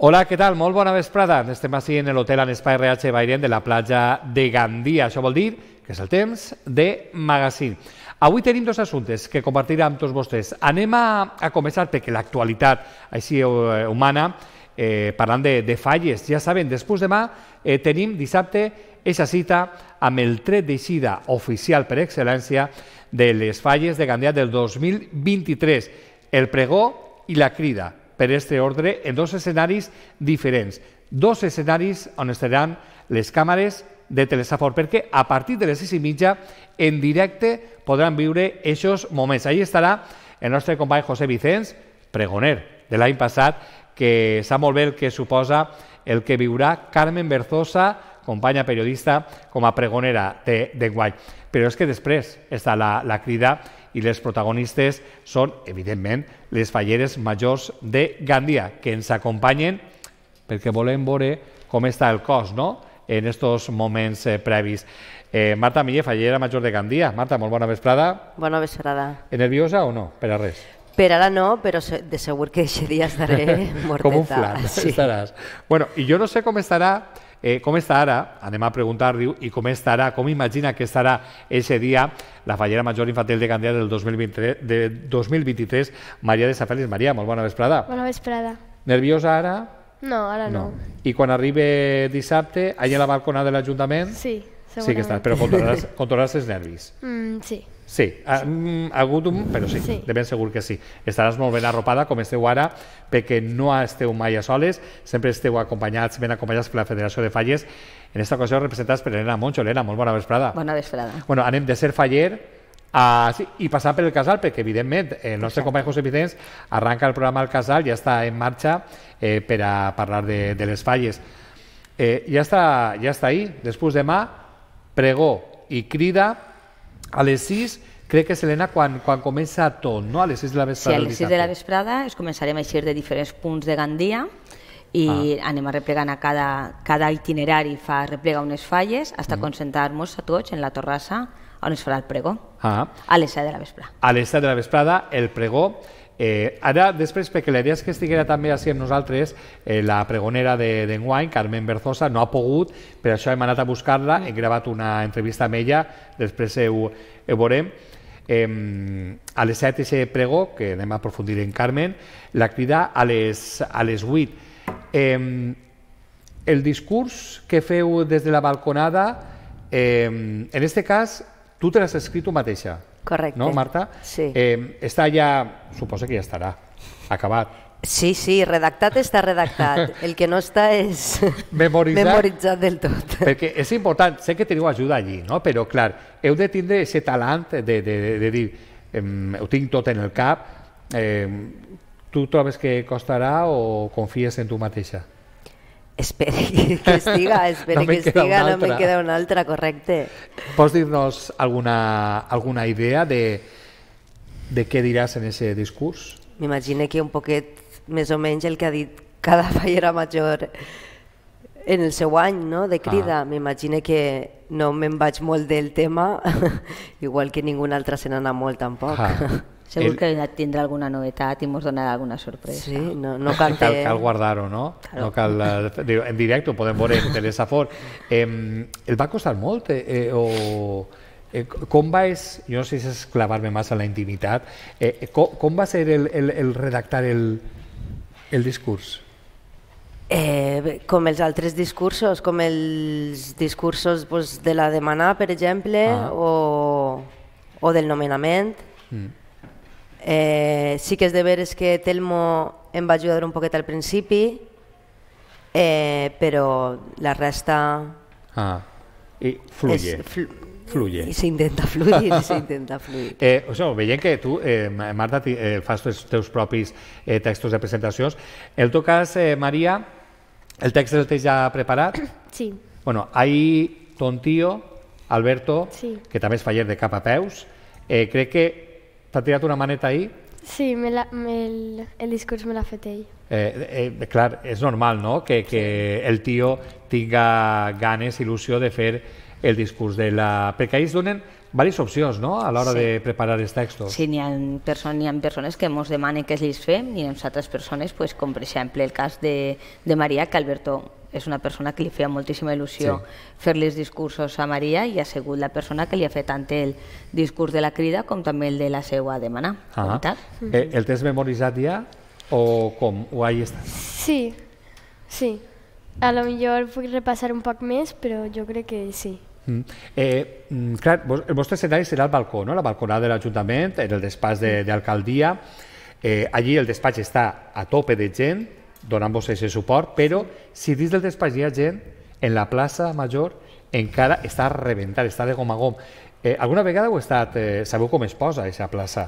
Hola, què tal? Molt bona vesprada. Estem així en l'hotel en Espai RH Bairén de la platja de Gandia. Això vol dir que és el temps de magazín. Avui tenim dos assumptes que compartirem amb tots vostès. Anem a, a començar perquè l'actualitat així eh, humana, eh, parlant de, de falles, ja saben, després demà eh, tenim dissabte aquesta cita amb el tret d'eixida oficial per excel·lència de les falles de Gandia del 2023, el pregó i la crida per este ordre en dos escenaris diferents. Dos escenaris on estaran les càmeres de Telesafor, perquè a partir de les 6 i mitja en directe podran viure aquests moments. Allí estarà el nostre company José Vicenç, pregoner de l'any passat, que sap molt bé el que suposa el que viurà Carmen Berzosa, companya periodista, com a pregonera d'enguany. De, Però és que després està la, la crida i les protagonistes són, evidentment, les falleres majors de Gandia, que ens acompanyen perquè volem veure com està el cos no? en aquests moments eh, previs. Eh, Marta Millé, fallera major de Gandia. Marta, molt bona vesprada. Bona vesprada. Nerviosa o no? Per a res. Per ara no, però de segur que aquest dia estaré morteta. Com un flan, sí. estaràs. Bueno, i jo no sé com estarà eh, com estarà, anem a preguntar, diu, i com estarà, com imagina que estarà ese dia la fallera major infantil de Gandia del 2023, de 2023 Maria de Safelis. Maria, molt bona vesprada. Bona vesprada. Nerviosa ara? No, ara no. no. I quan arribi dissabte, allà a la balconada de l'Ajuntament? Sí, segurament. Sí que estàs, però controlaràs, controlaràs els nervis. Mm, sí. Sí, a, mm, ha hagut però sí, sí, de ben segur que sí. Estaràs molt ben arropada, com esteu ara, perquè no esteu mai a soles, sempre esteu acompanyats, ben acompanyats per la Federació de Falles, en aquesta ocasió representats per Elena Moncho. Elena, molt bona vesprada. Bona vesprada. Bueno, anem de ser faller a, sí, i passar per el casal, perquè evidentment el nostre Exacte. company José Vicenç arranca el programa al casal, ja està en marxa eh, per a parlar de, de les falles. Eh, ja, està, ja està ahí, després demà, pregó i crida a les 6 crec que és, Helena, quan, quan comença tot, no? A les 6 de la vesprada. Sí, a les 6 de la vesprada es començarem a eixir de diferents punts de Gandia i ah. anem a arreplegant a cada, cada itinerari, fa replega unes falles, fins mm. concentrar-nos a tots en la torrassa on es farà el pregó, ah. a les 7 de la vesprada. A les 7 de la vesprada, el pregó, Eh, ara, després, perquè la idea és que estiguera també així amb nosaltres, eh, la pregonera d'enguany, de, Carmen Berzosa, no ha pogut, per això hem anat a buscar-la, he gravat una entrevista amb ella, després ho, ho veurem. Eh, a les 7 se pregó, que anem a aprofundir en Carmen, la crida a les, a les 8. Eh, el discurs que feu des de la balconada, eh, en aquest cas, tu te l'has escrit tu mateixa. Correcte. No, Marta? Sí. Eh, està ja, suposa que ja estarà acabat. Sí, sí, redactat està redactat. El que no està és memoritzat, memoritzat del tot. Perquè és important, sé que teniu ajuda allí, no? però clar, heu de tindre aquest talent de, de, de dir eh, ho tinc tot en el cap, eh, tu trobes que costarà o confies en tu mateixa? Espere que, estiga, espere no que estiga, no me queda una altra, correcte. Pots dir-nos alguna, alguna idea de, de què diràs en aquest discurs? M'imagino que un poquet més o menys el que ha dit cada fallera major en el seu any no? de crida. Ah. M'imagino que no me'n vaig molt del tema, igual que ningú altre se anat molt tampoc. Ah. Segur el... que tindrà alguna novetat i ens donarà alguna sorpresa. Sí, no, no cal, cal, cal guardar-ho, no? Claro. no cal, eh, en directe ho podem veure en Telesafor. Eh, el va costar molt? Eh, eh o... Eh, com va és, jo no sé si és clavar-me massa en la intimitat, eh, eh com, com va ser el, el, el redactar el, el discurs? Eh, com els altres discursos, com els discursos pues, de la demanar, per exemple, ah. o, o del nomenament. Mm. Eh, sí que és de veres que Telmo em va ajudar un poquet al principi, eh, però la resta... Ah, i fluye. Fl fluye. I s'intenta fluir, s'intenta fluir. eh, o sigui, veiem que tu, eh, Marta, eh, fas els teus propis eh, textos de presentacions. El teu cas, eh, Maria, el text el tens ja preparat? Sí. Bueno, hi ton tio, Alberto, sí. que també és faller de cap a peus, eh, crec que T'ha tirat una maneta ahir? Sí, me la, me el, el discurs me l'ha fet ell. Eh, eh, clar, és normal, no?, que, que el tio tinga ganes, il·lusió de fer el discurs de la... Perquè ells donen Vàries opcions, no?, a l'hora sí. de preparar els textos. Sí, n'hi ha, person, ha persones que ens demanen que els fem i ens altres persones, pues, com per exemple el cas de, de Maria, que Alberto és una persona que li feia moltíssima il·lusió sí. fer-li els discursos a Maria i ha sigut la persona que li ha fet tant el discurs de la crida com també el de la seva demana. Ah mm eh, el tens memoritzat ja o com? O ahí está? Sí, sí. A lo millor puc repassar un poc més, però jo crec que sí. Mm. Eh, mm, clar, el vostre escenari serà el balcó, no? la balconada de l'Ajuntament, en el despatx d'alcaldia. De, eh, allí el despatx està a tope de gent, donant-vos aquest suport, però si dins del despatx hi ha gent, en la plaça major encara està a rebentar, està de gom a gom. Eh, alguna vegada heu estat, eh, sabeu com es posa aquesta plaça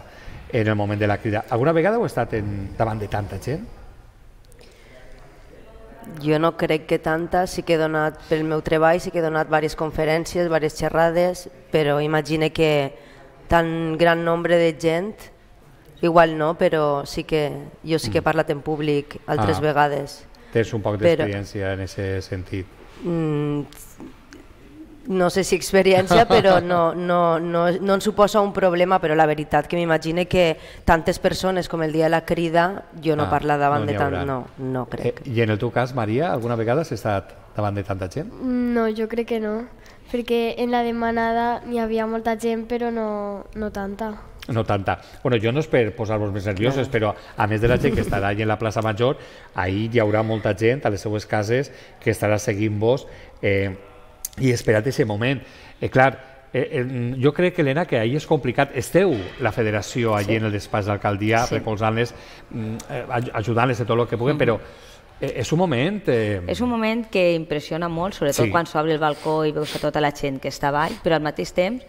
en el moment de la crida, alguna vegada heu estat en, davant de tanta gent? Jo no crec que tanta, sí que he donat pel meu treball, sí que he donat diverses conferències, diverses xerrades, però imagine que tan gran nombre de gent, igual no, però sí que jo sí que he mm. parlat en públic altres ah, vegades. Tens un poc d'experiència en aquest sentit. Mm, no sé si experiència, però no, no, no, no ens suposa un problema, però la veritat que m'imagine que tantes persones com el dia de la crida, jo no ah, parla davant no de tant, no, no crec. Eh, I en el teu cas, Maria, alguna vegada has estat davant de tanta gent? No, jo crec que no, perquè en la demanada n'hi havia molta gent, però no, no tanta. No tanta. Bueno, jo no és per posar-vos més nerviosos, no. però a més de la gent que estarà allà en la plaça Major, ahir hi haurà molta gent a les seues cases que estarà seguint-vos eh, i esperat aquest moment. Eh, clar, eh, eh, mm, jo crec, que Helena, que ahir és complicat. Esteu, la federació, allà sí. en el despatx d'alcaldia, sí. recolzant-les, mm, eh, ajudant-les de tot el que puguen, mm -hmm. però eh, és un moment... Eh... És un moment que impressiona molt, sobretot sí. quan s'obre el balcó i veus a tota la gent que està avall, però al mateix temps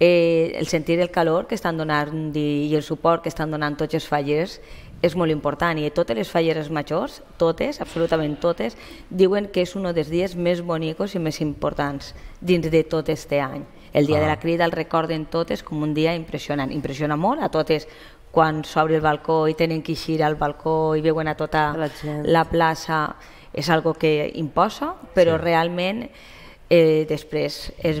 eh, el sentir el calor que estan donant i el suport que estan donant tots els fallers és molt important i totes les falleres majors, totes, absolutament totes, diuen que és un dels dies més bonics i més importants dins de tot este any. El dia ah. de la ah. crida el recorden totes com un dia impressionant. Impressiona molt a totes quan s'obre el balcó i tenen que eixir al balcó i veuen a tota la, la plaça. És algo que imposa, però sí. realment eh, després, és,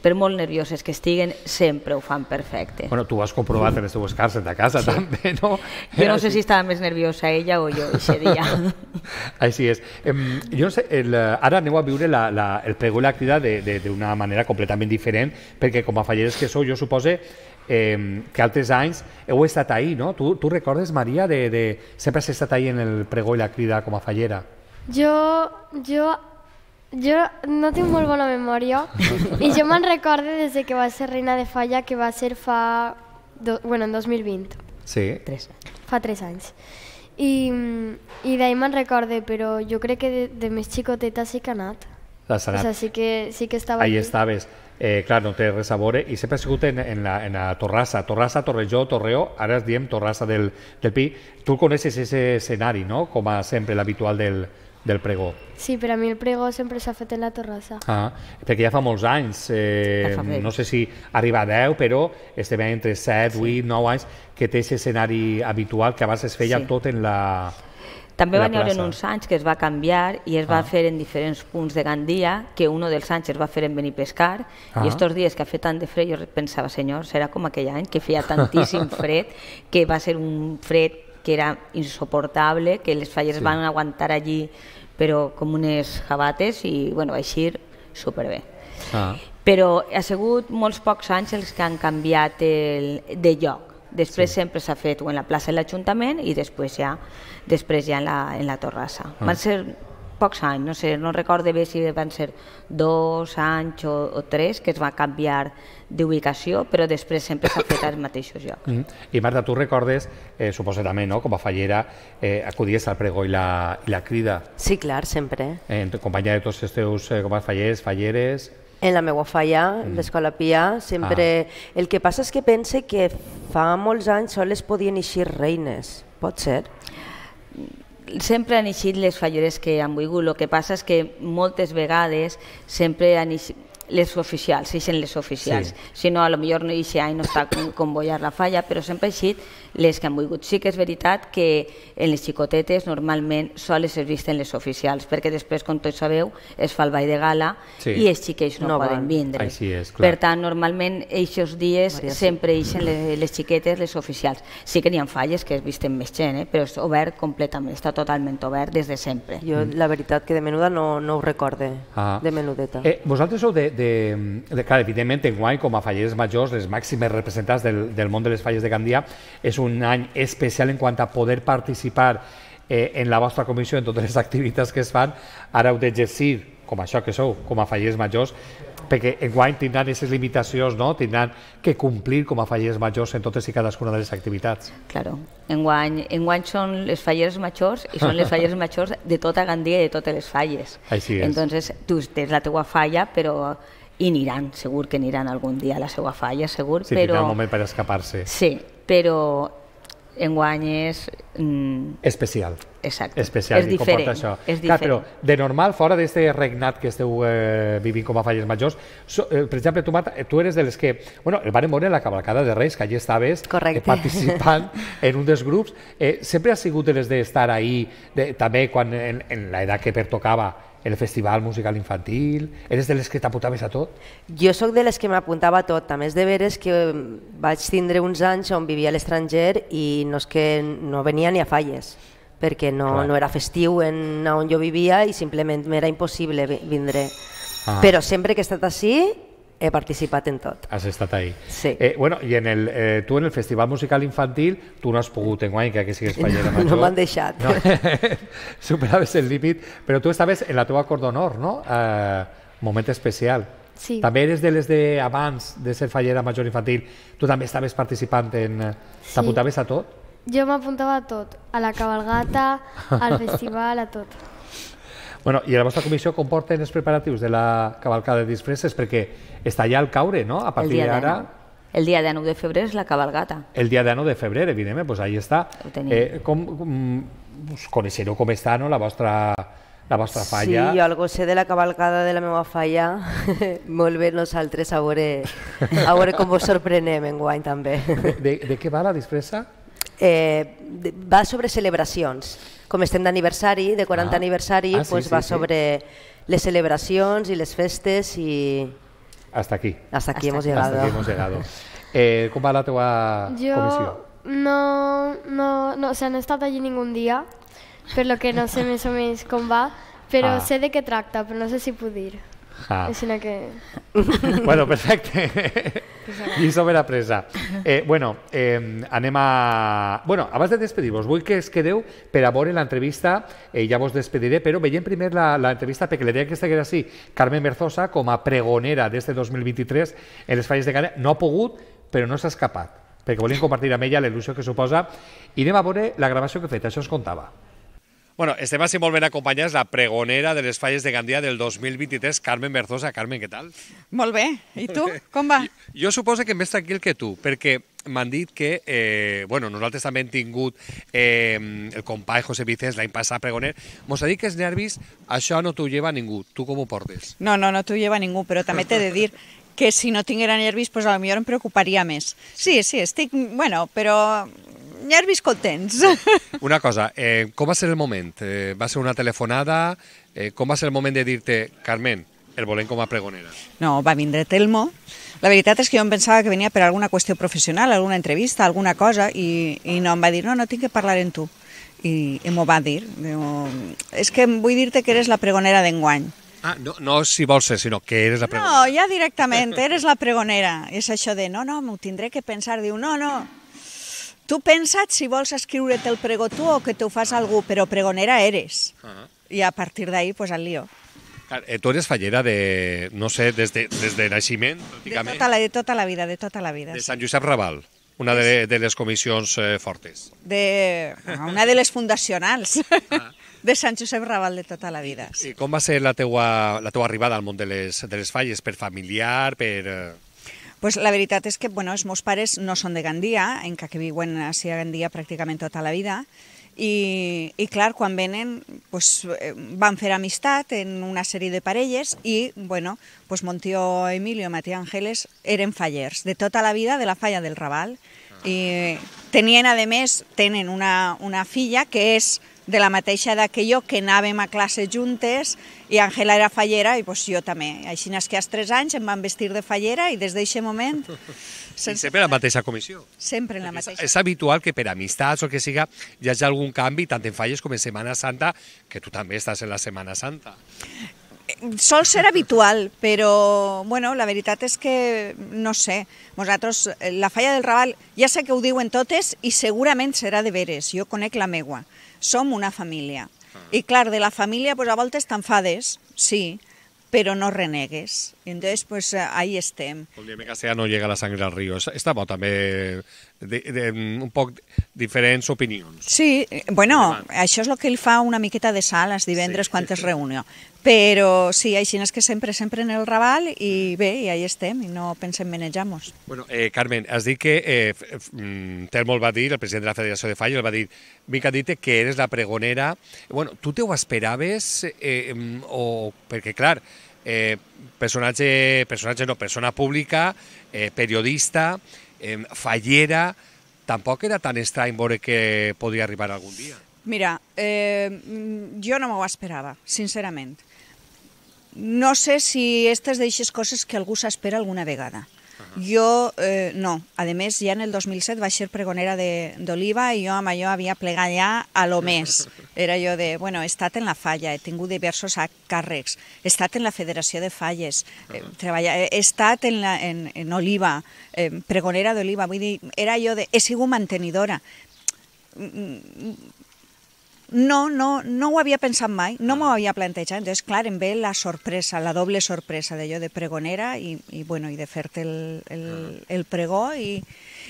per molt nervioses que estiguen, sempre ho fan perfecte. Bueno, tu ho has comprovat en les teves càrcels de casa, sí. també, no? Jo no sé si estava més nerviosa ella o jo aquest dia. Així és. Em, jo no sé, el, ara aneu a viure la, la, el pregó i l'activitat d'una manera completament diferent, perquè com a falleres que sou, jo suposo eh, que altres anys heu estat ahí, no? Tu, tu recordes, Maria, de, de... sempre has estat ahí en el pregó i la crida com a fallera? Jo, jo jo no tinc molt bona memòria i jo me'n recordo des de que va ser reina de falla que va ser fa... Do, bueno, en 2020. Sí. Tres. Fa tres anys. I, i d'ahir me'n recorde, però jo crec que de, de més xicoteta sí que ha anat. O sea, sí que, sí que estava Ahí allí. estaves. Eh, clar, no té res a veure, i sempre ha sigut en, en, la, en la Torrassa, Torrassa, Torrejó, Torreó, ara es diem Torrassa del, del Pi. Tu coneixes aquest escenari, no?, com a sempre l'habitual del, del pregó. Sí, per a mi el pregó sempre s'ha fet en la terrassa. Ah, perquè ja fa molts anys, eh, no sé si arriba a 10, però estem entre 7, 8, 9 anys, que té aquest escenari habitual que abans es feia sí. tot en la també va van haver uns anys que es va canviar i es ah. va fer en diferents punts de Gandia, que un dels anys es va fer en Benipescar, ah. i estos dies que ha fet tant de fred, jo pensava, senyor, serà com aquell any que feia tantíssim fred, que va ser un fred que era insoportable, que les falles sí. van aguantar allí però com unes jabates i bueno, va eixir superbé. Ah. Però ha sigut molts pocs anys els que han canviat el, de lloc. Després sí. sempre s'ha fet o en la plaça de l'Ajuntament i després ja després ja en la, en la Torrassa. Ah. Van ser pocs anys, no sé, no recorde bé si van ser dos anys o, o tres que es va canviar d'ubicació, però després sempre s'ha fet als mateixos llocs. Mm -hmm. I Marta, tu recordes, eh, suposo també, no?, com a fallera, eh, acudies al prego i la, i la crida. Sí, clar, sempre. Eh, en companyia de tots els teus eh, com a fallers, falleres, en la meva falla, mm. l'escola Pia, sempre... Ah. El que passa és que pense que fa molts anys sols podien eixir reines, pot ser? sempre han eixit les falleres que han volgut. El que passa és que moltes vegades sempre han eixit les oficials, eixen les oficials. Sí. Si no, a lo millor no eixe any no està convoyar la falla, però sempre ha eixit les que han volgut. Sí que és veritat que en les xicotetes normalment sols es visten les oficials, perquè després, com tots sabeu, es fa el ball de gala sí. i els xiquets no, no poden van. vindre. Així és, clar. Per tant, normalment, aquests dies Maria, sempre eixen les, les xiquetes, les oficials. Sí que n'hi ha falles que es visten més gent, eh? però és obert completament, està totalment obert des de sempre. Jo, mm. la veritat, que de menuda no, no ho recorde, ah. de menudeta. Eh, vosaltres sou de, de, de, clar, evidentment, guany, com a falleres majors, les màximes representants del, del món de les falles de Gandia, és un un any especial en quant a poder participar eh, en la vostra comissió en totes les activitats que es fan, ara heu d'exercir, com això que sou, com a fallers majors, perquè en guany tindran aquestes limitacions, no? tindran que complir com a fallers majors en totes i cadascuna de les activitats. Claro, en en guany són les falleres majors i són les falleres majors de tota Gandia i de totes les falles. Així és. Entonces, tu tens la teua falla, però i aniran, segur que aniran algun dia a la seva falla, segur, sí, però... Sí, moment per escapar-se. Sí, però enguany és... Mm, Especial. Exacte. Especial, és diferent. Això. És diferent. Clar, però de normal, fora d'aquest regnat que esteu eh, vivint com a falles majors, so, eh, per exemple, tu, Marta, eh, tu eres de les que... Bueno, el van veure en la cavalcada de Reis, que allà estaves eh, participant en un dels grups. Eh, sempre has sigut de les d'estar ahí, de, també quan en, en l'edat que pertocava, el festival musical infantil... Eres de les que t'apuntaves a tot? Jo sóc de les que m'apuntava a tot. A més de veres que mm, vaig tindre uns anys on vivia a l'estranger i no és que no venia ni a falles perquè no, Clar. no era festiu en on jo vivia i simplement m'era impossible vindre. Ah. Però sempre que he estat així he participat en tot. Has estat ahí. Sí. Eh, bueno, i en el, eh, tu en el Festival Musical Infantil tu no has pogut enguany, que aquí sigues fallera no, major. No m'han deixat. No. Superaves el límit, però tu estaves en la teva cor d'honor, no? Eh, moment especial. Sí. També eres de les d'abans de, de ser fallera major infantil. Tu també estaves participant en... Eh, sí. T'apuntaves a tot? Jo m'apuntava a tot, a la cabalgata, al festival, a tot. Bueno, I la vostra comissió comporten els preparatius de la cavalcada de disfresses? Perquè està ja al caure, no? A partir d'ara... El dia de 9 de febrer és la cabalgata. El dia de 9 de febrer, evidentment, doncs ahí està. Eh, com, com, us coneixereu com està no, la vostra la vostra falla. Sí, jo algo sé de la cavalcada de la meva falla. Molt bé nosaltres, a veure, a veure com vos sorprenem guany també. De, de, de què va la disfressa? Eh, de, va sobre celebracions com estem d'aniversari, de 40 ah. aniversari, ah, sí, pues sí, va sí. sobre les celebracions i les festes i... Hasta aquí. Hasta aquí, hemos, Llegado. Hasta aquí hemos llegado. Eh, com va la teva jo comissió? No, no, no, o sea, no he estat allí ningún dia, per lo que no sé més o menys com va, però ah. sé de què tracta, però no sé si puc dir. Ah. Sinó que... Bueno, perfecte. I sobre la presa. Eh, bueno, eh, anem a... Bueno, abans de despedir-vos, vull que es quedeu per a veure l'entrevista, eh, ja vos despediré, però veiem primer l'entrevista, perquè l'idea que era així, Carmen Berzosa, com a pregonera d'este 2023 en les falles de Gana, no ha pogut, però no s'ha escapat, perquè volíem compartir amb ella l'il·lusió que suposa. I anem a veure la gravació que he fet, això es contava. Bueno, estem així molt ben acompanyats, la pregonera de les falles de Gandia del 2023, Carmen Berzosa. Carmen, què tal? Molt bé. I tu, com va? Jo, jo suposo que més tranquil que tu, perquè m'han dit que, eh, bueno, nosaltres també hem tingut eh, el company José Vicens l'any passat pregoner, mos ha dit que els nervis, això no t'ho lleva ningú. Tu com ho portes? No, no, no t'ho lleva ningú, però també t'he de dir que si no tinguera nervis, pues a lo millor em preocuparia més. Sí, sí, estic, bueno, però nervis contents. Eh, una cosa, eh, com va ser el moment? Eh, va ser una telefonada? Eh, com va ser el moment de dir-te, Carmen, el volem com a pregonera? No, va vindre Telmo. La veritat és que jo em pensava que venia per alguna qüestió professional, alguna entrevista, alguna cosa, i, i no, em va dir, no, no tinc que parlar amb tu. I, i m'ho va dir. Diu, és que vull dir-te que eres la pregonera d'enguany. Ah, no, no si vols ser, sinó que eres la pregonera. No, ja directament, eres la pregonera. És això de, no, no, m'ho tindré que pensar. Diu, no, no, Tu pensa't si vols escriure't el pregó tu o que t'ho fas algú, però pregonera eres. Ah. I a partir d'ahir, pues, el lío. Eh, tu eres fallera de, no sé, des de, des de naixement, pràcticament? De tota, la, de tota la vida, de tota la vida. De Sant Josep Raval, una de, de les comissions eh, fortes. De, ah, una de les fundacionals. Ah. de Sant Josep Raval de tota la vida. I com va ser la teua, la teua arribada al món de les, de les falles? Per familiar, per... Eh... Pues la verdad es que bueno, els meus pares no son de Gandía, en que viuen así a Gandía prácticamente toda la vida, y claro, cuando venen pues, eh, van a hacer amistad en una serie de parejas, y bueno, pues Montió Emilio Matías, Ángeles eran fallers de toda la vida de la falla del Raval y tenían además, tienen una, una filla que es de la mateixa edat que jo, que anàvem a classe juntes, i Àngela era fallera, i doncs jo també. Així és que als 3 anys em van vestir de fallera, i des d'aquest moment... Sense... I sempre la mateixa comissió. Sempre en la mateixa. És, és habitual que per amistats o que siga hi hagi algun canvi, tant en falles com en Setmana Santa, que tu també estàs en la Setmana Santa sol ser habitual, però bueno, la veritat és que no sé. Nosaltres, eh, la falla del Raval, ja sé que ho diuen totes i segurament serà de veres. Jo conec la meua. Som una família. Ah. I clar, de la família pues, a voltes t'enfades, sí, però no renegues. Y entonces, pues eh, ahí estem. El dia que sea no llega la sangre al río. Està bo també de, de, un poc diferents opinions. Sí, eh, bueno, Demà. això és el que li fa una miqueta de sal els divendres sí. quan es reunió. Però sí, així és que sempre, sempre en el Raval i bé, i ahí estem, i no pensem menejar-nos. Bueno, eh, Carmen, has dit que eh, mm, el va dir, el president de la Federació de Falles, el va dir, Mica, dite que eres la pregonera. Bueno, tu te ho esperaves? Eh, o, perquè, clar, eh, personatge, personatge no, persona pública, eh, periodista, eh, fallera, tampoc era tan estrany veure que podia arribar algun dia. Mira, eh, jo no m'ho esperava, sincerament. No sé si aquestes d'aixes coses que algú s'espera alguna vegada -huh. Jo, eh, no. A més, ja en el 2007 vaig ser pregonera d'Oliva i jo amb allò havia plegat ja a lo més. Era jo de, bueno, he estat en la falla, he tingut diversos càrrecs, he estat en la Federació de Falles, eh, treballa, he estat en, la, en, en Oliva, eh, pregonera d'Oliva, vull dir, era jo de, he sigut mantenidora mm, mm, no, no, no ho havia pensat mai, no ah. m'ho havia plantejat. Entonces, clar, em ve la sorpresa, la doble sorpresa d'allò de pregonera i, i, bueno, i de fer-te el, el, ah. el pregó i,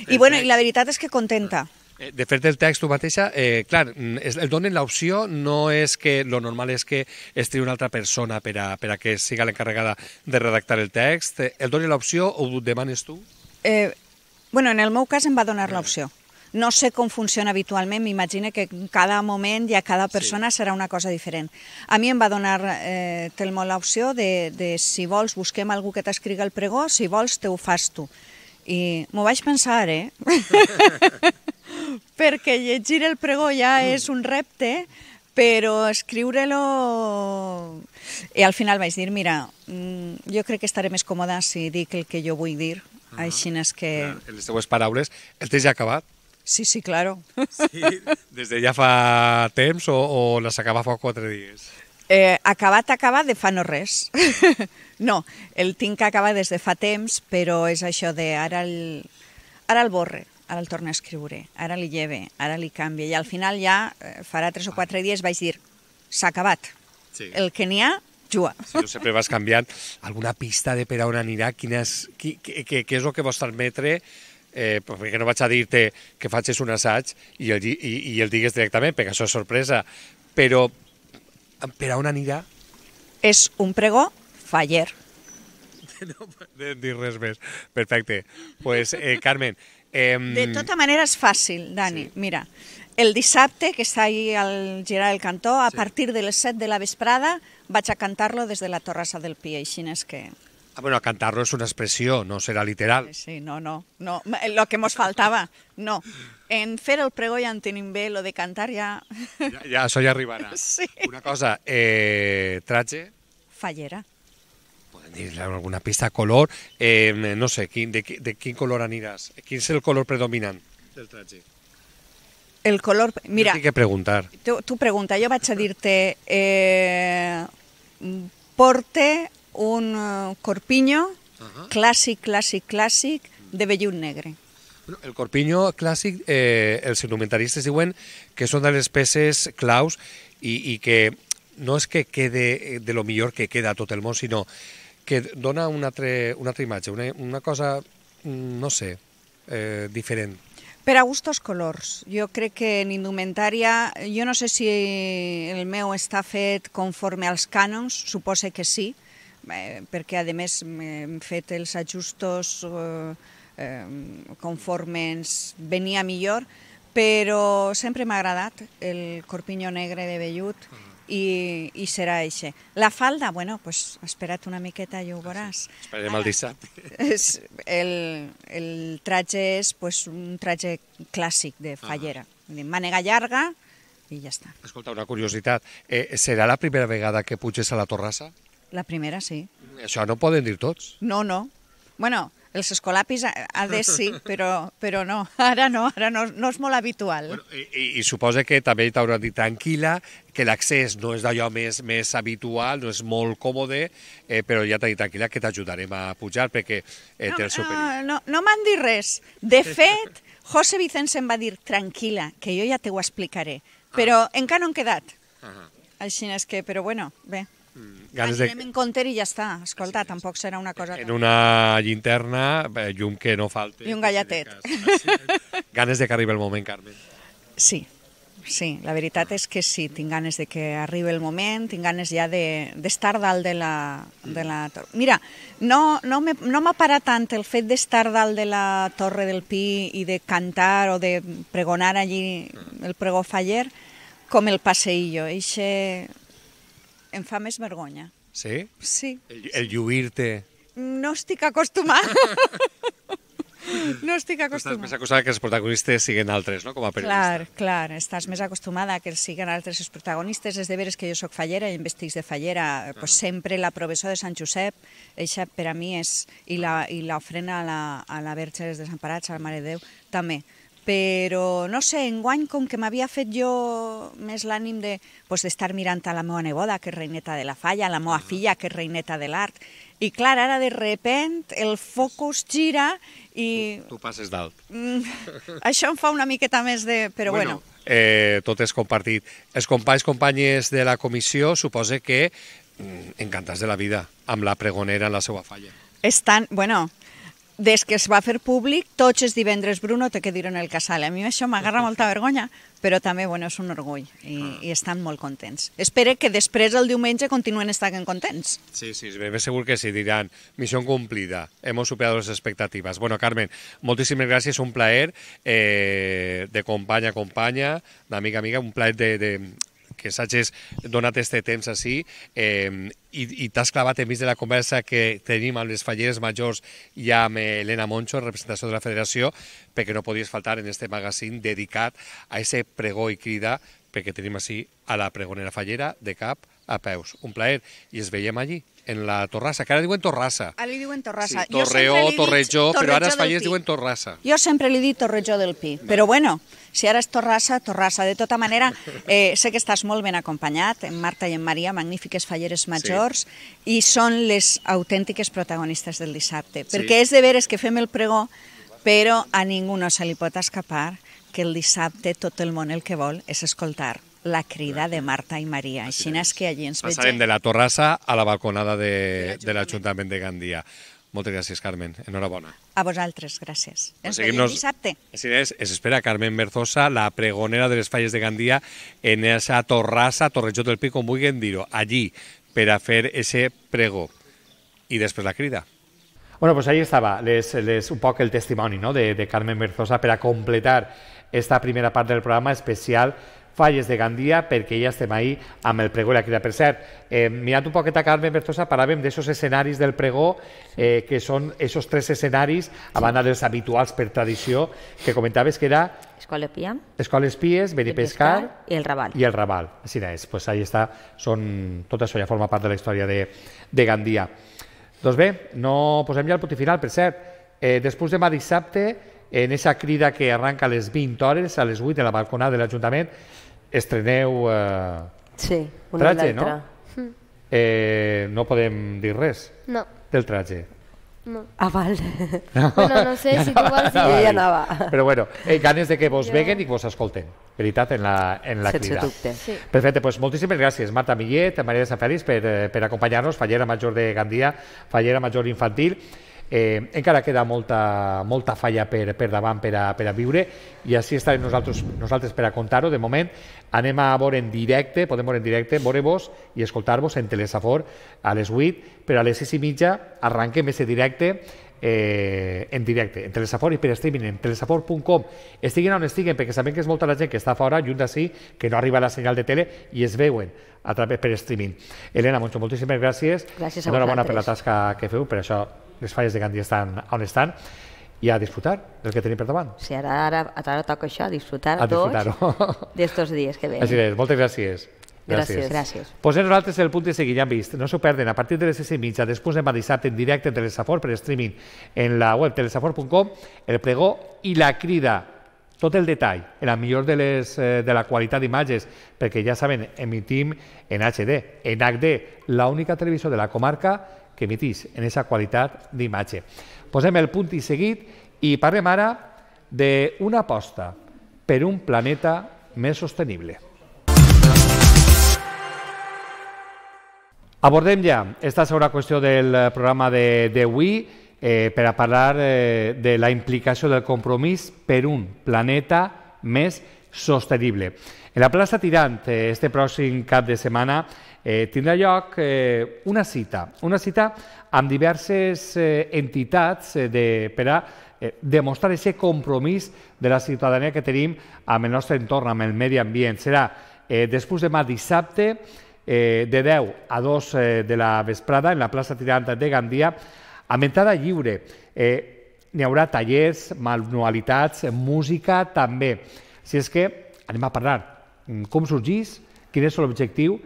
i, bueno, i la veritat és que contenta. Ah. Eh, de fet, el text tu mateixa, eh, clar, mm, es, el donen l'opció, no és que lo normal és que es una altra persona per a, per a que siga l'encarregada de redactar el text. Eh, el donen l'opció o ho demanes tu? Eh, bueno, en el meu cas em va donar l'opció. No sé com funciona habitualment, m'imagino que en cada moment i a cada persona sí. serà una cosa diferent. A mi em va donar eh, Telmo l'opció de, de si vols busquem algú que t'escriga el pregó, si vols te ho fas tu. I m'ho vaig pensar, eh? Perquè llegir el pregó ja mm. és un repte, però escriure-lo... I al final vaig dir, mira, mm, jo crec que estaré més còmoda si dic el que jo vull dir. Uh ah, -huh. Així és que... Ja, en les teues paraules, el temps ja ha acabat, Sí, sí, claro. Sí, des de ja fa temps o, o les acaba fa quatre dies? Eh, acabat, acabat de fa no res. no, el tinc que acabar des de fa temps, però és això de ara el, ara el borre, ara el torna a escriure, ara li lleve, ara li canvia. I al final ja eh, farà tres o quatre dies vaig dir, s'ha acabat. Sí. El que n'hi ha, Jua. Si sempre vas canviant, alguna pista de per on anirà, quines, qui, què, què és el que vols transmetre eh, perquè no vaig a dir-te que facis un assaig i el, i, i el digues directament, perquè això és sorpresa, però per a on anirà? És un pregó faller. No podem dir res més. Perfecte. pues, eh, Carmen... Eh... De tota manera és fàcil, Dani. Sí. Mira, el dissabte, que està ahir al Girar el Cantó, a sí. partir de les 7 de la vesprada vaig a cantar-lo des de la Torrassa del Pi, així és que Ah, bueno, cantarlo es una expresión, no será literal. Sí, no, no, no. Eh, lo que nos faltaba, no. En fer el pregó ja en tenim bé, lo de cantar ja... Ja, ja això ja arribarà. Sí. Una cosa, eh, traje... Fallera. Podem dir alguna pista, color... Eh, no sé, quin, de, de quin color aniràs? Quin és el color predominant del traje? El color... Mira... Jo que preguntar. Tu, tu pregunta, jo vaig a dir-te... Eh, porte un eh, corpiño clàssic, clàssic, clàssic de vellut negre. El corpiño clàssic, eh, els indumentaristes diuen que són de les peces claus i, i que no és que quede de lo millor que queda a tot el món, sinó que dona una altra, una altra imatge, una, una cosa, mm, no sé, eh, diferent. Per a gustos colors. Jo crec que en indumentària, jo no sé si el meu està fet conforme als cànons, supose que sí, Eh, perquè a més hem fet els ajustos eh, eh, conforme ens venia millor, però sempre m'ha agradat el corpinyo negre de vellut mm. i, i serà eixe. La falda, bueno, pues, espera't una miqueta i ho ah, veuràs. esperem el ah, dissabte. És, el, el tratge és pues, un tratge clàssic de ah. fallera, ah. de mànega llarga i ja està. Escolta, una curiositat, eh, serà la primera vegada que puges a la Torrassa? La primera, sí. Això no poden dir tots. No, no. Bueno, els escolapis ha de sí, però, però no, ara no, ara no, no és molt habitual. Bueno, i, I suposa que també t'hauran dit tranquil·la, que l'accés no és d'allò més, més habitual, no és molt còmode, eh, però ja t'ha dit tranquil·la que t'ajudarem a pujar perquè eh, no, té el seu perill. No, ah, no, no m'han dit res. De fet, José Vicens em va dir tranquil·la, que jo ja te ho explicaré, ah. però ah. encara no han quedat. Ah. Així és que, però bueno, bé, Mm. ganes Anirem de... en compte i ja està. Escolta, sí, sí, tampoc serà una cosa... En una llinterna, eh, llum que no falte. I un gallatet. ganes de que arribi el moment, Carmen. Sí, sí, la veritat és que sí, tinc ganes de que arribi el moment, tinc ganes ja d'estar de, dalt de la, de la mm. torre. Mira, no, no m'ha no parat tant el fet d'estar dalt de la Torre del Pi i de cantar o de pregonar allí mm. el pregó faller com el passeillo. Eixe em fa més vergonya. Sí? Sí. El, el lluir-te... No estic acostumada. no estic acostumada. Estàs més acostumada que els protagonistes siguin altres, no?, com a periodista. Clar, clar, estàs més acostumada que que siguin altres els protagonistes. És de veres que jo sóc fallera i em vestig de fallera. Ah. Pues sempre la professora de Sant Josep, eixa per a mi és... I l'ofrena a, la, a la Verge dels Desemparats, a la Mare de Déu, també però no sé, enguany com que m'havia fet jo més l'ànim de pues, d'estar mirant a la meva neboda, que és reineta de la falla, la meva ah. filla, que és reineta de l'art, i clar, ara de repent el focus gira i... Tu, tu passes dalt. Mm, això em fa una miqueta més de... Però bueno, bueno. Eh, tot és compartit. Els companys, companyes de la comissió, suposa que mm, encantats de la vida amb la pregonera en la seva falla. Estan, bueno, des que es va fer públic, tots els divendres, Bruno, té que dir en el casal. A mi això m'agarra molta vergonya, però també bueno, és un orgull i, ah. i estan molt contents. Espero que després, el diumenge, continuen estant contents. Sí, sí, ben segur que sí, diran, missió complida, hem superat les expectatives. Bueno, Carmen, moltíssimes gràcies, un plaer eh, de companya a companya, d'amiga a amiga, un plaer de, de que s'hagis donat este temps així eh, i, i t'has clavat enmig de la conversa que tenim amb les falleres majors i amb Elena Moncho, representació de la federació, perquè no podies faltar en este magazín dedicat a ese pregó i crida perquè tenim així a la pregonera fallera de cap a peus. Un plaer i es veiem allí en la Torrassa, que ara diuen Torrassa. Ara li diuen Torrassa. Sí, Torreó, Torrejó, Torrejó, però ara els fallers diuen Torrassa. Jo sempre li dic Torrejó del Pi, no. però bueno, si ara és Torrassa, Torrassa. De tota manera, eh, sé que estàs molt ben acompanyat, en Marta i en Maria, magnífiques falleres majors, sí. i són les autèntiques protagonistes del dissabte, sí. perquè és de veres que fem el pregó, però a ningú no se li pot escapar que el dissabte tot el món el que vol és escoltar la crida de Marta i Maria. Així és que allí ens vegem. Passarem de la torrassa a la balconada de, de l'Ajuntament de Gandia. Moltes gràcies, Carmen. Enhorabona. A vosaltres, gràcies. Ens veiem dissabte. Així és, es espera Carmen Berzosa, la pregonera de les falles de Gandia, en esa torrassa, Torrejó del Pico, com vulguin dir-ho, allí, per a fer ese prego. I després la crida. Bueno, pues ahí estaba, les, les, un poc el testimoni no? de, de Carmen Berzosa per a completar esta primera part del programa especial falles de Gandia perquè ja estem ahir amb el pregó i la crida. Per cert, eh, mirant un poquet a Carmen Bertosa, paràvem d'aquests escenaris del pregó, eh, que són aquests tres escenaris, a banda dels habituals per tradició, que comentaves que era... Escola Pia. Escoles Pies, Benipescar... I el Raval. I el Raval, així és. Pues ahí està, són, tot això ja forma part de la història de, de Gandia. Doncs bé, no posem ja el punt final, per cert. Eh, després demà dissabte, en aquesta crida que arranca a les 20 hores, a les 8 de la balconada de l'Ajuntament, estreneu eh, sí, una traje, no? Hmm. Eh, no podem dir res no. del traje. No. Ah, val. No. Bueno, no sé, ja si tu vols... dir. Ja anava. Però bueno, eh, ganes de que vos jo... veguen i que vos escolten, veritat, en la, en la Sense crida. Dubte. Sí. Perfecte, doncs moltíssimes gràcies, Marta Millet, Maria de Sant Fèlix, per, eh, per acompanyar-nos, Fallera Major de Gandia, Fallera Major Infantil, Eh, encara queda molta, molta falla per, per davant per a, per a viure i així estarem nosaltres, nosaltres per a contar-ho. De moment anem a veure en directe, podem veure en directe, veure-vos i escoltar-vos en Telesafor a les 8, però a les 6 i mitja arranquem ese directe eh, en directe, en Telesafor i per streaming, en telesafor.com. Estiguin on estiguin, perquè sabem que és molta la gent que està fora, lluny d'ací, que no arriba la senyal de tele i es veuen a través per streaming. Elena Moncho, moltíssimes gràcies. Gràcies a bona per la tasca que feu, per això les falles de Gandhi estan on estan i a disfrutar del que tenim per davant. Sí, ara, ara, ara toca això, disfrutar, a tots d'estos dies que ve. Així és, moltes gràcies. Gràcies. Gràcies. Posem nosaltres el punt de seguir, ja hem vist. No s'ho perden a partir de les 6 i mitja, després demà dissabte en directe en Telesafor per streaming en la web telesafor.com, el pregó i la crida tot el detall, la millor de, les, eh, de la qualitat d'imatges, perquè ja saben, emitim en HD, en HD, l'única televisió de la comarca que emitís en aquesta qualitat d'imatge. Posem el punt i seguit i parlem ara d'una aposta per un planeta més sostenible. Abordem ja esta segona qüestió del programa de d'avui eh, per a parlar eh, de la implicació del compromís per un planeta més sostenible. En la plaça Tirant, eh, este pròxim cap de setmana, eh, tindrà lloc eh, una cita, una cita amb diverses eh, entitats eh, de, per a eh, demostrar aquest compromís de la ciutadania que tenim amb el nostre entorn, amb el medi ambient. Serà eh, després demà dissabte, eh, de 10 a 2 eh, de la vesprada en la plaça Tirant de Gandia, amb entrada lliure. Eh, N'hi haurà tallers, manualitats, música també. Si és que anem a parlar mm, com sorgís, quin és l'objectiu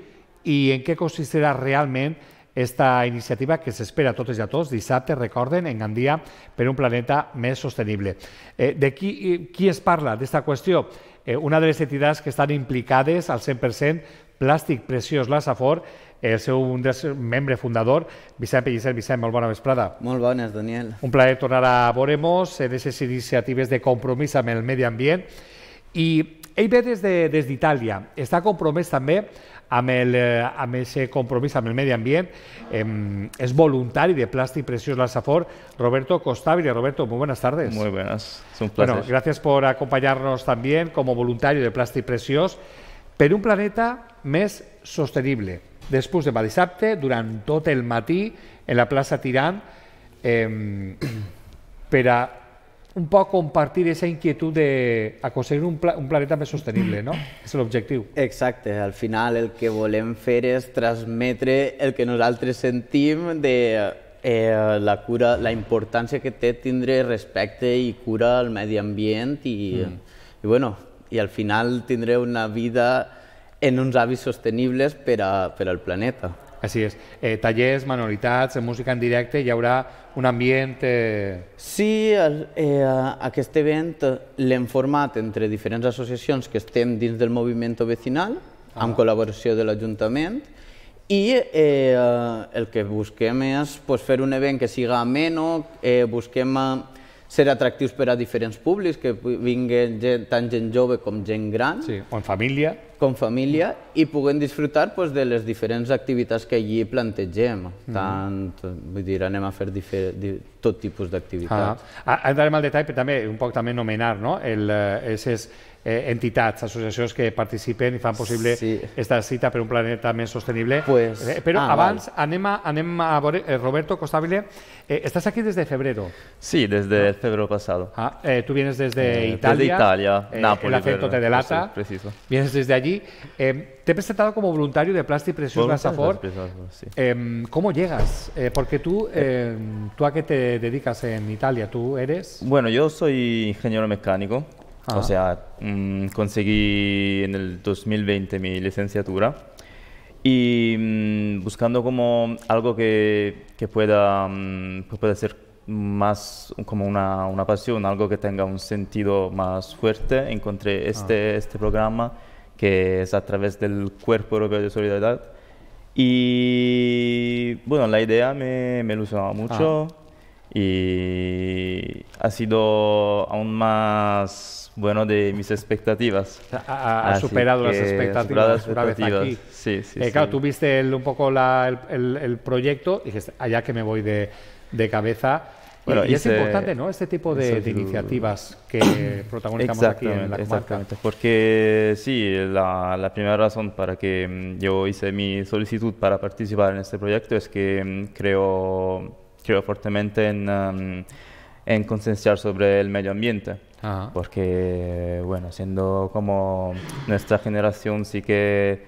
i en què consistirà realment aquesta iniciativa que s'espera a totes i a tots dissabte, recorden, en Gandia, per un planeta més sostenible. Eh, de qui, eh, qui es parla d'esta qüestió? Eh, una de les entitats que estan implicades al 100% Plàstic Preciós La Safor, el seu un dels membre fundador, Vicent Pellicer. Vicent, molt bona vesprada. Molt bones, Daniel. Un plaer tornar a Voremos, en aquestes iniciatives de compromís amb el medi ambient. I ell ve des d'Itàlia, de, està compromès també amb el, eh, amb ese compromís amb el medi ambient. Eh, és voluntari de Plàstic Preciós La Safor, Roberto Costabile. Roberto, molt bones tardes. Molt bones, es un placer. Bueno, acompanyar-nos també com como voluntario de Plàstic Preciós per un planeta més sostenible. Després de dissabte, durant tot el matí, en la plaça Tirant, eh, per a un poc compartir aquesta inquietud d'aconseguir un, pla, un planeta més sostenible, no? És l'objectiu. Exacte, al final el que volem fer és transmetre el que nosaltres sentim de eh, la cura, la importància que té tindre respecte i cura al medi ambient i, mm. i bueno, i al final tindré una vida en uns avis sostenibles per, a, per al planeta. Així és. Eh, tallers, manualitats, eh, música en directe, hi haurà un ambient... Eh... Sí, el, eh, aquest event eh, l'hem format entre diferents associacions que estem dins del moviment vecinal, ah. amb col·laboració de l'Ajuntament, i eh, eh el que busquem és pues, fer un event que siga ameno, eh, busquem... Eh, ser atractius per a diferents públics, que vinguin gent, tant gent jove com gent gran. Sí, o en família. Com família, i puguem disfrutar pues, de les diferents activitats que allí plantegem. Mm. Tant, vull dir, anem a fer difer, di, tot tipus d'activitats. Ah. ah. Entrarem al detall, però també un poc també nomenar, no? El, eh, és, és, Eh, ...entidades, asociaciones que participen ...y fan posible esta cita ...para un planeta también sostenible. Pues... pero però Roberto Costabile, eh, ...estás aquí desde febrero. Sí, desde ah. febrero pasado. Ah, eh, tú vienes desde Italia. de Italia, El acento te delata. preciso. Vienes desde allí. te he presentado como voluntario de Plastic Precious Gasafor. Em, ¿Cómo llegas? porque tú, em, ¿tú a qué te dedicas en Italia? ¿Tú eres? Bueno, yo soy ingeniero mecánico. O sea, mm, conseguí en el 2020 mi licenciatura y mm, buscando como algo que, mm, que pueda, ser más como una, una, pasión, algo que tenga un sentido más fuerte, encontré ah. este, este programa que es a través del Cuerpo Europeo de Solidaridad. Y bueno, la idea me, me ilusionaba mucho y ha sido aún más bueno de mis expectativas. Ha, superado las expectativas, Sí, sí, eh, Claro, tuviste un poco el, el, proyecto y allá que me voy de, de cabeza. y, es importante, ¿no? Este tipo de, iniciativas que protagonizamos aquí en la comarca. porque sí, la, la, primera razón para que mm, yo hice mi solicitud para participar en este proyecto es que mm, creo creo fuertemente en, um, en concienciar sobre el medio ambiente. Ah. Porque, bueno, siendo como nuestra generación sí que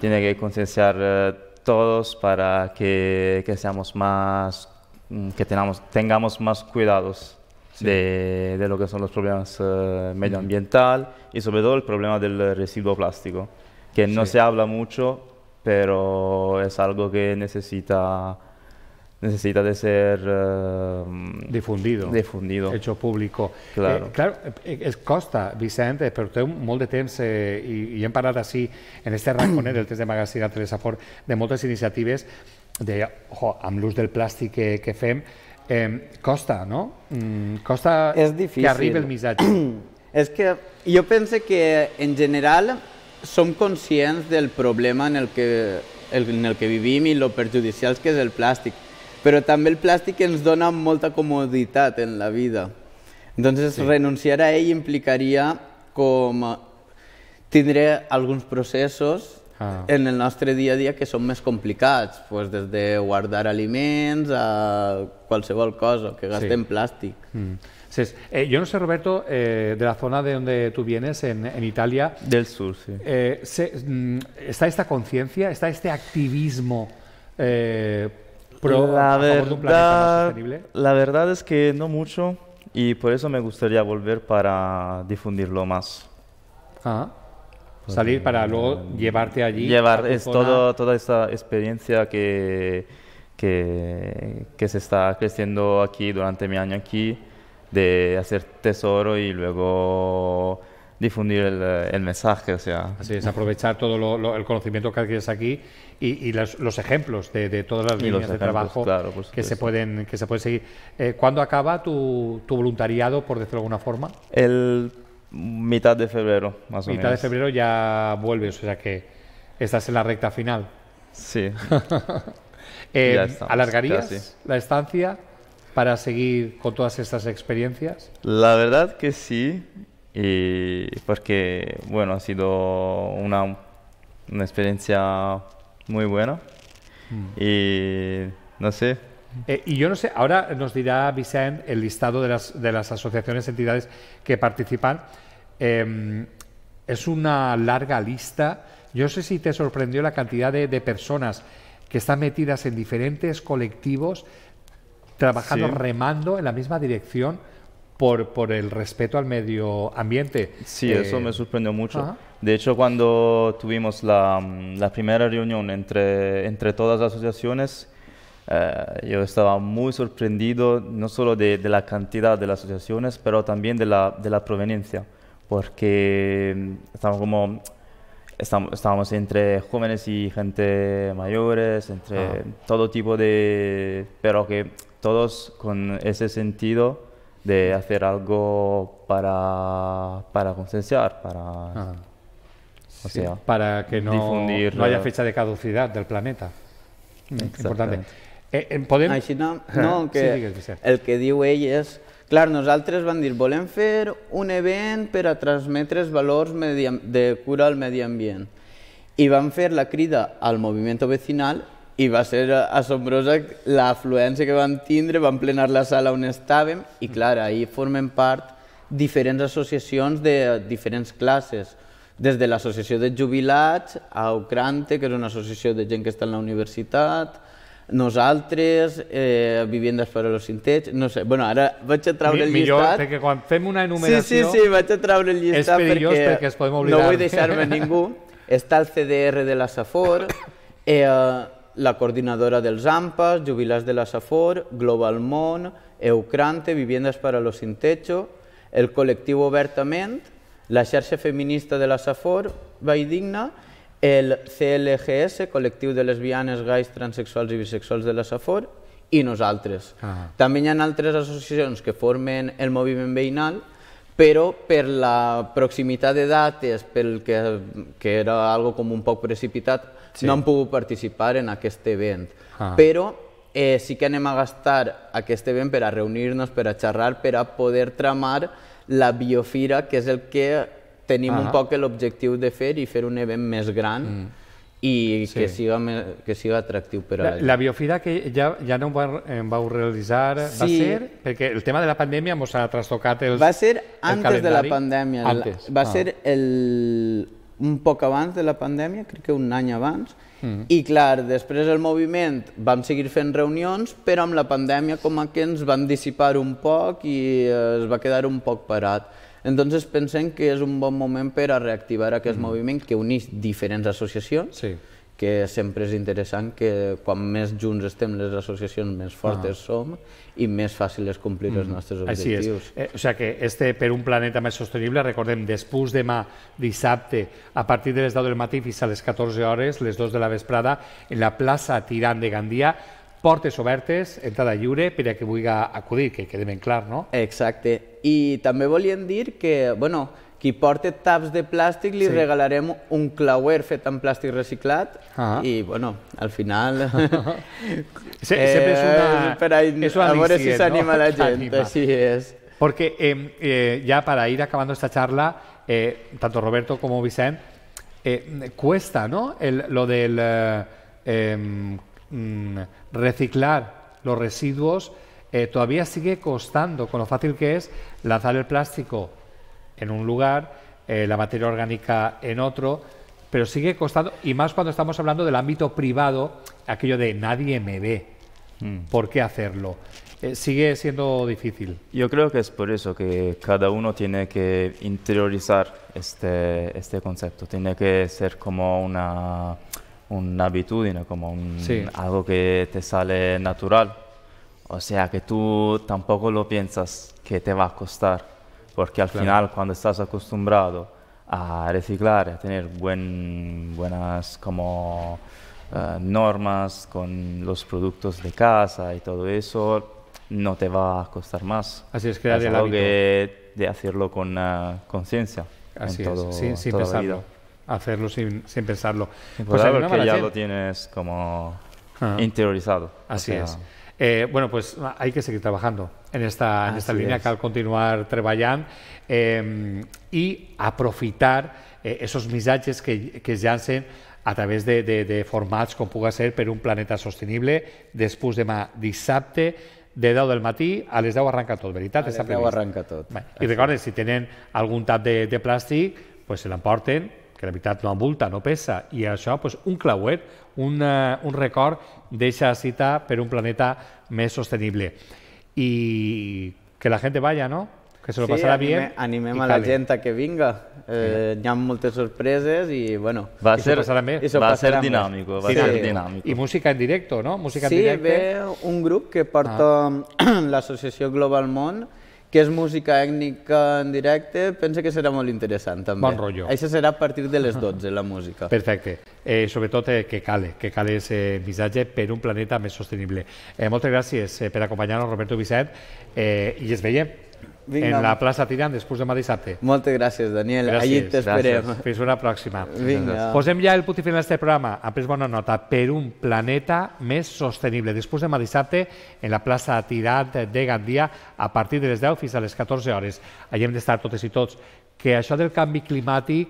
tiene que concienciar eh, todos para que, que, seamos más, mm, que tengamos, tengamos más cuidados de, de, lo que son los problemas eh, medioambiental y sobre todo el problema del residuo plástico, que no se habla mucho, pero es algo que necesita necesita de ser eh, difundido, difundido, hecho público. Claro, eh, claro eh, es costa, Vicente, però té molt de temps eh, i, i hem parlat així en este raconet del test de magazine a Teresa Ford de moltes iniciatives de, ojo, amb l'ús del plàstic que, que fem, eh, costa, no? Mm, costa és difícil. que arribi el missatge. és que jo penso que en general som conscients del problema en el que, en el que vivim i lo perjudicials que és el plàstic Pero también el plástico nos dona mucha comodidad en la vida. Entonces, renunciar a él implicaría como tindré algunos procesos ah. en el nuestro día a día que son más complicados, pues, desde guardar alimentos a cualquier cosa que gasten plástico. Mm. Eh, yo no sé, Roberto, eh, de la zona de donde tú vienes, en, en Italia. Del sur, sí. Eh, mm, ¿Está esta conciencia, está este activismo la verdad, es que no mucho y por eso me gustaría volver para difundirlo más. Ah, salir para luego llevarte allí. Llevar es toda esta experiencia que, se está creciendo aquí durante mi año aquí, de hacer tesoro y luego difundir el, eh, el, mensaje. O sea. Así es, aprovechar todo lo, el conocimiento que adquieres aquí y, y los, los, ejemplos de, de todas las líneas de trabajo que, se pueden, que se pueden seguir. Eh, ¿Cuándo acaba tu, tu, voluntariado, por decirlo de alguna forma? El mitad de febrero, más o menos. Mitad de febrero ya vuelves, o sea que estás en la recta final. Sí. Eh, ¿Alargarías la estancia? para seguir con todas estas experiencias? La verdad que sí, y porque bueno ha sido una, experiencia muy buena mm. y no sé eh, y yo no sé, ahora nos dirá Vicent el listado de las, de las asociaciones, entidades que participan. Em, es una larga lista. Yo sé si te sorprendió la cantidad de, de personas que están metidas en diferentes colectivos, trabajando, remando en la misma dirección por, por el respeto al medio ambiente. Sí, eh, eso me sorprendió mucho. De hecho, cuando tuvimos la, mm, la, primera reunión entre, entre todas las asociaciones, eh, yo estaba muy sorprendido no solo de, de, la cantidad de las asociaciones, pero también de la, de la proveniencia, porque mm, estamos como estábamos entre jóvenes y gente mayores, entre todo tipo de... pero que todos con ese sentido de hacer algo para, para concienciar, para... Ah. sea, para que no, no haya eh, fecha de caducidad del planeta. Mm, importante. Eh, eh, ¿Podemos...? en no, que sí, el que diu ell claro Clar, nosaltres van dir, volem fer un evento para transmitir valores els de cura al medio ambiente. Y van fer la crida al movimiento vecinal i va ser assombrosa l'afluència que van tindre, van plenar la sala on estàvem i mm. clar, ahir formen part diferents associacions de diferents classes, des de l'associació de jubilats a Ucrante, que és una associació de gent que està en la universitat, nosaltres, eh, Viviendes per a los Sintets, no sé, bueno, ara vaig a traure el Millor, llistat. Millor, perquè quan fem una enumeració... Sí, sí, sí, vaig a traure el llistat perquè, perquè es podem oblidar. no vull deixar-me ningú. Està el CDR de la Safor, eh, la coordinadora dels AMPAs, jubilats de la SAFOR, Global Món, Eucrante, Viviendas para los Sin Techo, el col·lectiu Obertament, la xarxa feminista de la SAFOR, Digna, el CLGS, col·lectiu de lesbianes, gais, transexuals i bisexuals de la SAFOR, i nosaltres. Ah. També hi ha altres associacions que formen el moviment veïnal, però per la proximitat de dates, pel que, que era algo com un poc precipitat, sí. no han pogut participar en aquest event. Ah. Però eh, sí que anem a gastar aquest event per a reunir-nos, per a xerrar, per a poder tramar la biofira, que és el que tenim ah. un poc l'objectiu de fer i fer un event més gran mm. i sí. que, siga, que siga atractiu per a la, la La biofira que ja, ja no va, em vau realitzar sí. va ser... Perquè el tema de la pandèmia ens ha trastocat els, Va ser antes el calendari. de la pandèmia. Antes. Va ah. ser el un poc abans de la pandèmia, crec que un any abans, mm. i clar, després del moviment vam seguir fent reunions, però amb la pandèmia com a que ens van dissipar un poc i eh, es va quedar un poc parat. Entonces pensem que és un bon moment per a reactivar aquest mm. moviment que uneix diferents associacions, sí que sempre és interessant que quan més junts estem les associacions més fortes ah. som i més fàcil és complir mm. els nostres objectius. Així és. Eh, o sigui que este per un planeta més sostenible, recordem, després demà dissabte a partir de les 10 del matí fins a les 14 hores, les 2 de la vesprada, en la plaça Tirant de Gandia, portes obertes, entrada lliure per a que vulgui acudir, que quede ben clar, no? Exacte. I també volíem dir que, bueno, que porte tabs de plástico, le regalaremos un clauer fet plástico reciclado y bueno, al final... es eh, si la gente. Porque em, eh, ya para ir acabando esta charla, eh, tanto Roberto como Vicente, cuesta ¿no? El, lo del em, mm, reciclar los residuos, todavía sigue costando con lo fácil que es lanzar el plástico en un lugar, eh, la materia orgánica en otro, pero sigue costando, y más cuando estamos hablando del ámbito privado, aquello de nadie me ve, mm. ¿por qué hacerlo? Eh, sigue siendo difícil. Yo creo que es por eso que cada uno tiene que interiorizar este, este concepto, tiene que ser como una, una habitude, como algo que te sale natural. O sea, que tú tampoco lo piensas que te va a costar porque al final cuando estás acostumbrado a reciclar, a tener buen, buenas como eh, normas con los productos de casa y todo eso, no te va a costar más. Así es, crear es algo Que de hacerlo con eh, conciencia. Así es, sin, pensarlo. Hacerlo sin, sin pensarlo. Pues, ya lo tienes como ah. interiorizado. Así es. Eh, bueno, pues hay que seguir trabajando en esta, en esta línea, es. cal continuar treballant eh, i aprofitar eh, esos missatges que, que es llancen a través de, de, de formats com puga ser per un planeta sostenible després demà dissabte de 10 del matí a les 10 arranca tot, veritat? A les 10 arranca tot. Bé, I recorden, si tenen algun tap de, de plàstic, pues se l'emporten, que la veritat no envolta, no pesa, i això, pues, un clauet, un, uh, un record deixa cita per un planeta més sostenible. I que la gent vaya, no? Que se lo sí, passarà anime, bien. Animem a la gent a que vinga. Eh, Hi ha moltes sorpreses i, bueno... Va ser, va ser dinàmic. Va ser dinàmic. I música en directe, no? Música en sí, directe. ve un grup que porta ah. l'associació Global Món, que és música ètnica en directe, penso que serà molt interessant també. Bon rotllo. Això serà a partir de les 12, la música. Perfecte. Eh, sobretot eh, que cale, que cale ese missatge per un planeta més sostenible. Eh, moltes gràcies eh, per acompanyar-nos, Roberto Vicent, eh, i ens veiem Vinga. en la plaça Tirant després de dissabte. Moltes gràcies, Daniel. Gràcies, Allí t'esperem. Fins una pròxima. Vinga. Posem ja el punt final d'aquest programa. Hem pres bona nota per un planeta més sostenible. Després de dissabte en la plaça Tirant de Gandia a partir de les 10 fins a les 14 hores. Allí hem d'estar totes i tots. Que això del canvi climàtic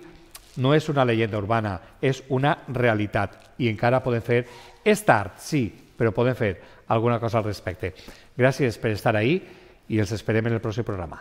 no és una llegenda urbana, és una realitat. I encara podem fer... És tard, sí, però podem fer alguna cosa al respecte. Gràcies per estar ahí i els esperem en el pròxim programa.